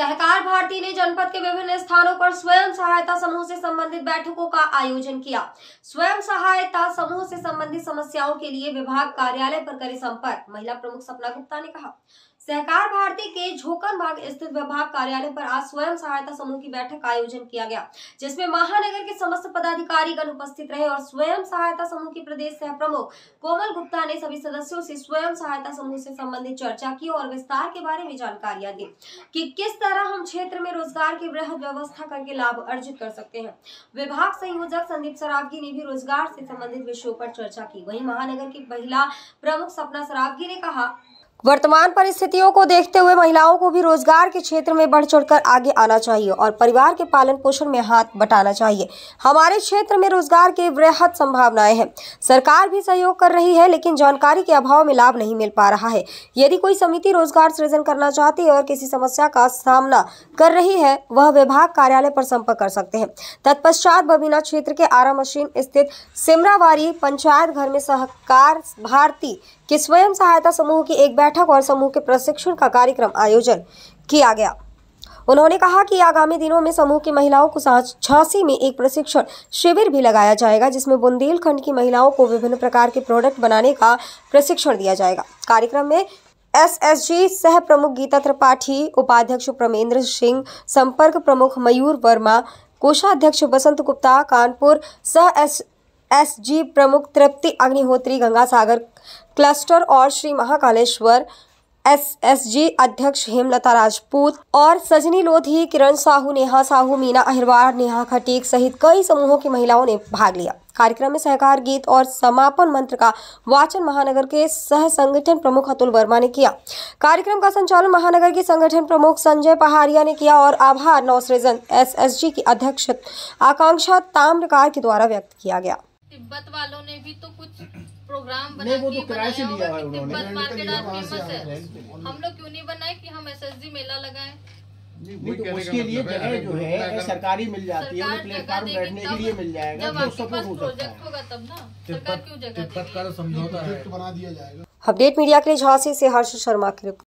सहकार भारती ने जनपद के विभिन्न स्थानों पर स्वयं सहायता समूह से संबंधित बैठकों का आयोजन किया स्वयं सहायता समूह से संबंधित समस्याओं के लिए विभाग कार्यालय पर करे संपर्क महिला प्रमुख सपना गुप्ता ने कहा सहकार भारती के झोकनबाग स्थित विभाग कार्यालय पर आज स्वयं सहायता समूह की बैठक का आयोजन किया गया जिसमें महानगर के समस्त पदाधिकारी गण उपस्थित रहे और स्वयं सहायता समूह के प्रदेश सह प्रमुख कोमल गुप्ता ने सभी सदस्यों से स्वयं सहायता समूह से संबंधित चर्चा की और विस्तार के बारे में जानकारियां दी कि किस तरह हम क्षेत्र में रोजगार की वृहद व्यवस्था करके लाभ अर्जित कर सकते हैं विभाग संयोजक संदीप सरावगी ने भी रोजगार से संबंधित विषयों पर चर्चा की वही महानगर की महिला प्रमुख सपना सरावगी ने कहा वर्तमान परिस्थितियों को देखते हुए महिलाओं को भी रोजगार के क्षेत्र में बढ़ चढ़कर आगे आना चाहिए और परिवार के पालन पोषण में हाथ बटाना चाहिए हमारे क्षेत्र में रोजगार की वृहद संभावनाएं हैं सरकार भी सहयोग कर रही है लेकिन जानकारी के अभाव में लाभ नहीं मिल पा रहा है यदि कोई समिति रोजगार सृजन करना चाहती है और किसी समस्या का सामना कर रही है वह विभाग कार्यालय पर संपर्क कर सकते हैं तत्पश्चात बबीना क्षेत्र के आरा मशीन स्थित सिमरावारी पंचायत घर में सहकार भारती के स्वयं सहायता समूह की एक बैठक बैठक और समूह के प्रशिक्षण का कार्यक्रम आयोजन किया गया उन्होंने कहा कि आगामी दिनों में समूह की महिलाओं को झांसी में एक प्रशिक्षण शिविर भी लगाया जाएगा जिसमें बुंदेलखंड की महिलाओं को विभिन्न प्रकार के प्रोडक्ट बनाने का प्रशिक्षण दिया जाएगा कार्यक्रम में एसएसजी सह प्रमुख गीता त्रिपाठी उपाध्यक्ष प्रमेंद्र सिंह संपर्क प्रमुख मयूर वर्मा कोषाध्यक्ष बसंत गुप्ता कानपुर सह एस एसजी प्रमुख तृप्ति अग्निहोत्री गंगा सागर क्लस्टर और श्री महाकालेश्वर एसएसजी अध्यक्ष हेमलता राजपूत और सजनी लोधी किरण साहू नेहा साहू मीना अहिरवार नेहा खटीक सहित कई समूहों की महिलाओं ने भाग लिया कार्यक्रम में सहकार गीत और समापन मंत्र का वाचन महानगर के सह संगठन प्रमुख अतुल वर्मा ने किया कार्यक्रम का संचालन महानगर के संगठन प्रमुख संजय पहाड़िया ने किया और आभार नौसृजन जी की अध्यक्ष आकांक्षा ताम्रकार के द्वारा व्यक्त किया गया तिब्बत वालों ने भी तो कुछ प्रोग्राम बना वो तो बनाया से लिया है उन्होंने तिब्बत मार्केट आज फेमस है हम लोग क्यों नहीं बनाए कि हम एसएसजी मेला लगाएं नहीं तो उसके लिए मतलब जगह जो है सरकारी मिल जाती है प्लेटफॉर्म बैठने के लिए मिल जाएगा जो तो हो सकता है तिब्बत का तो समझौता है अपडेट मीडिया के लिए झांसी से हर्ष शर्मा की